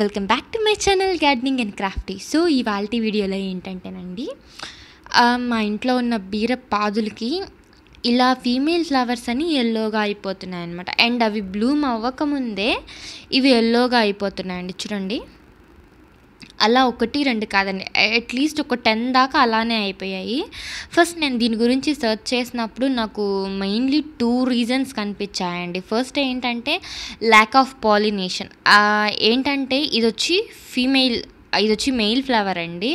welcome back to my channel gardening and crafty so ఈ వాళ్ళ వీడియోలో ఏంటంటేనండి మా ఇంట్లో ఉన్న బీర పాదులకి ఇలా ఫీమేల్ ఫ్లవర్స్ అని ఎల్లోగా అయిపోతున్నాయి అనమాట అండ్ అవి బ్లూమ్ అవ్వకముందే ఇవి ఎల్లోగా అయిపోతున్నాయండి చూడండి అలా ఒకటి రెండు కాదండి అట్లీస్ట్ ఒక టెన్ దాకా అలానే అయిపోయాయి ఫస్ట్ నేను దీని గురించి సెర్చ్ చేసినప్పుడు నాకు మెయిన్లీ టూ రీజన్స్ కనిపించాయండి ఫస్ట్ ఏంటంటే ల్యాక్ ఆఫ్ పాలినేషన్ ఏంటంటే ఇది వచ్చి ఫీమేల్ ఇది వచ్చి మెయిల్ ఫ్లవర్ అండి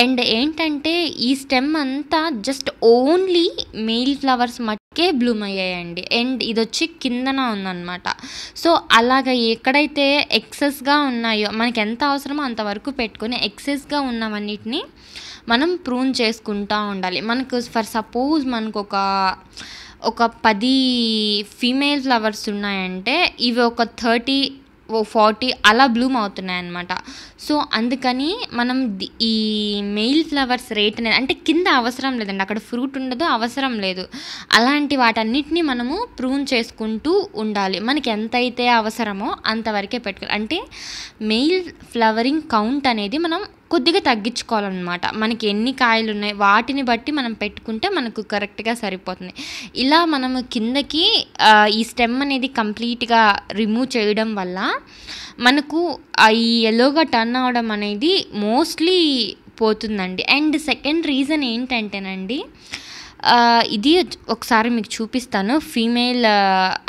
అండ్ ఏంటంటే ఈ స్టెమ్ అంతా జస్ట్ ఓన్లీ మెయిల్ ఫ్లవర్స్ మట్టుకే బ్లూమ్ అయ్యాయండి అండ్ ఇది వచ్చి కిందన ఉందన్నమాట సో అలాగ ఎక్కడైతే ఎక్సెస్గా ఉన్నాయో మనకి ఎంత అవసరమో అంతవరకు పెట్టుకొని ఎక్సెస్గా ఉన్నవన్నిటిని మనం ప్రూన్ చేసుకుంటూ ఉండాలి మనకు ఫర్ సపోజ్ మనకు ఒక ఒక పది ఫీమేల్ ఫ్లవర్స్ ఉన్నాయంటే ఇవి ఒక థర్టీ ఓ ఫార్టీ అలా బ్లూమ్ అవుతున్నాయి అనమాట సో అందుకని మనం ఈ మెయిల్ ఫ్లవర్స్ రేట్ అనేది అంటే కింద అవసరం లేదండి అక్కడ ఫ్రూట్ ఉండదు అవసరం లేదు అలాంటి వాటన్నిటిని మనము ప్రూన్ చేసుకుంటూ ఉండాలి మనకి ఎంతైతే అవసరమో అంతవరకే పెట్టుకోవాలి అంటే మెయిల్ ఫ్లవరింగ్ కౌంట్ అనేది మనం కొద్దిగా తగ్గించుకోవాలన్నమాట మనకి ఎన్ని కాయలు ఉన్నాయి వాటిని బట్టి మనం పెట్టుకుంటే మనకు కరెక్ట్గా సరిపోతుంది ఇలా మనము కిందకి ఈ స్టెమ్ అనేది కంప్లీట్గా రిమూవ్ చేయడం వల్ల మనకు ఈ ఎల్లోగా టర్న్ అవడం అనేది మోస్ట్లీ పోతుందండి అండ్ సెకండ్ రీజన్ ఏంటంటేనండి ఇది ఒకసారి మీకు చూపిస్తాను ఫీమేల్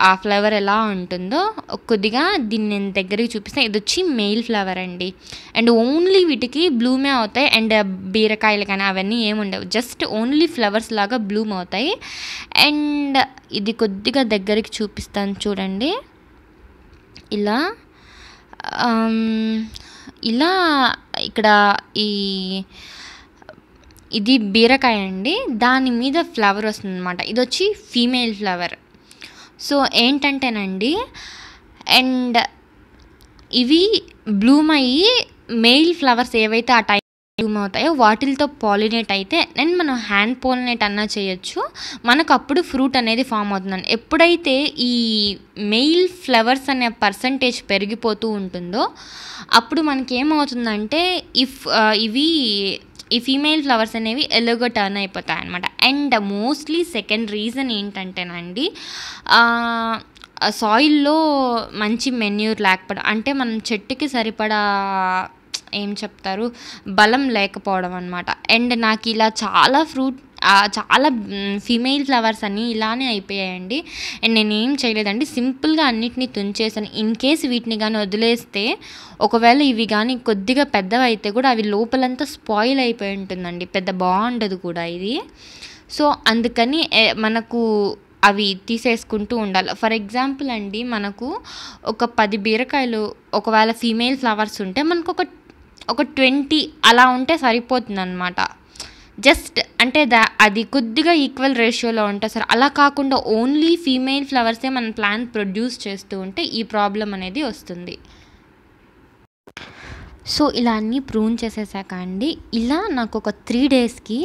ఆ ఫ్లవర్ ఎలా ఉంటుందో కొద్దిగా దీన్ని నేను దగ్గరికి చూపిస్తాను ఇది వచ్చి మెయిల్ ఫ్లవర్ అండి అండ్ ఓన్లీ వీటికి బ్లూమే అవుతాయి అండ్ బీరకాయలు కానీ అవన్నీ ఏముండవు జస్ట్ ఓన్లీ ఫ్లవర్స్ లాగా బ్లూమ్ అవుతాయి అండ్ ఇది కొద్దిగా దగ్గరికి చూపిస్తాను చూడండి ఇలా ఇలా ఇక్కడ ఈ ఇది బీరకాయ అండి దాని మీద ఫ్లవర్ వస్తుందన్నమాట ఇది వచ్చి ఫీమేల్ ఫ్లవర్ సో ఏంటంటేనండి అండ్ ఇవి బ్లూమ్ అయ్యి మెయిల్ ఫ్లవర్స్ ఏవైతే ఆ టైం బ్లూమ్ అవుతాయో వాటిలతో పాలినేట్ అయితే నేను మనం హ్యాండ్ పోలినేట్ అన్నా చేయొచ్చు మనకు అప్పుడు ఫ్రూట్ అనేది ఫామ్ అవుతుందండి ఎప్పుడైతే ఈ మెయిల్ ఫ్లవర్స్ అనే పర్సంటేజ్ పెరిగిపోతూ ఉంటుందో అప్పుడు మనకి ఏమవుతుందంటే ఇఫ్ ఇవి ఈ ఫీమేల్ ఫ్లవర్స్ అనేవి ఎల్లోగా టర్న్ అయిపోతాయి అనమాట అండ్ మోస్ట్లీ సెకండ్ రీజన్ ఏంటంటేనండి సాయిల్లో మంచి మెన్యూర్ లేకపోవడం అంటే మనం చెట్టుకి సరిపడా ఏం చెప్తారు బలం లేకపోవడం అనమాట అండ్ నాకు ఇలా చాలా ఫ్రూట్ చాలా ఫీమేల్ ఫ్లవర్స్ అన్ని ఇలానే అయిపోయాయండి అండ్ నేనేం చేయలేదండి సింపుల్గా అన్నిటినీ తుంచేసాను ఇన్ కేస్ వీటిని కానీ వదిలేస్తే ఒకవేళ ఇవి కానీ కొద్దిగా పెద్దవైతే కూడా అవి లోపలంతా స్పాయిల్ అయిపోయి ఉంటుందండి పెద్ద బాగుండదు కూడా ఇది సో అందుకని మనకు అవి తీసేసుకుంటూ ఉండాలి ఫర్ ఎగ్జాంపుల్ అండి మనకు ఒక పది బీరకాయలు ఒకవేళ ఫీమేల్ ఫ్లవర్స్ ఉంటే మనకు ఒక ఒక ట్వంటీ అలా ఉంటే సరిపోతుంది అనమాట జస్ట్ అంటే దా అది కొద్దిగా ఈక్వల్ రేషియోలో ఉంటుంది సార్ అలా కాకుండా ఓన్లీ ఫీమేల్ ఫ్లవర్సే మన ప్లాంట్ ప్రొడ్యూస్ చేస్తూ ఉంటే ఈ ప్రాబ్లం అనేది వస్తుంది సో ఇలా అన్నీ ప్రూన్ చేసేసాక అండి ఇలా నాకు ఒక త్రీ డేస్కి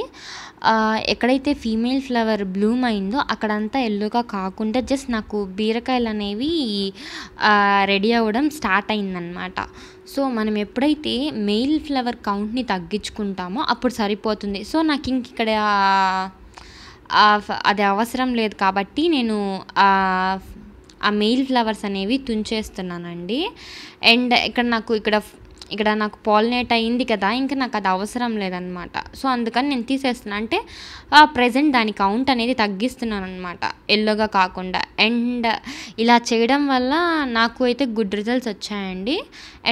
ఎక్కడైతే ఫీమేల్ ఫ్లవర్ బ్లూమ్ అయిందో అక్కడంతా ఎల్లోగా కాకుండా జస్ట్ నాకు బీరకాయలు అనేవి రెడీ అవ్వడం స్టార్ట్ అయిందనమాట సో మనం ఎప్పుడైతే మెయిల్ ఫ్లవర్ కౌంట్ని తగ్గించుకుంటామో అప్పుడు సరిపోతుంది సో నాకు ఇంక ఇక్కడ అది అవసరం లేదు కాబట్టి నేను ఆ మెయిల్ ఫ్లవర్స్ అనేవి తుంచేస్తున్నానండి అండ్ ఇక్కడ నాకు ఇక్కడ ఇక్కడ నాకు పాలినేట్ అయింది కదా ఇంకా నాకు అది అవసరం లేదనమాట సో అందుకని నేను తీసేస్తున్నాను అంటే ప్రజెంట్ దాని కౌంట్ అనేది తగ్గిస్తున్నాను అనమాట ఎల్లోగా కాకుండా అండ్ ఇలా చేయడం వల్ల నాకు అయితే గుడ్ రిజల్ట్స్ వచ్చాయండి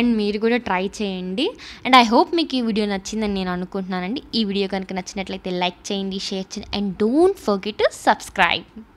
అండ్ మీరు కూడా ట్రై చేయండి అండ్ ఐ హోప్ మీకు ఈ వీడియో నచ్చిందని నేను అనుకుంటున్నానండి ఈ వీడియో కనుక నచ్చినట్లయితే లైక్ చేయండి షేర్ చేయండి and don't forget to subscribe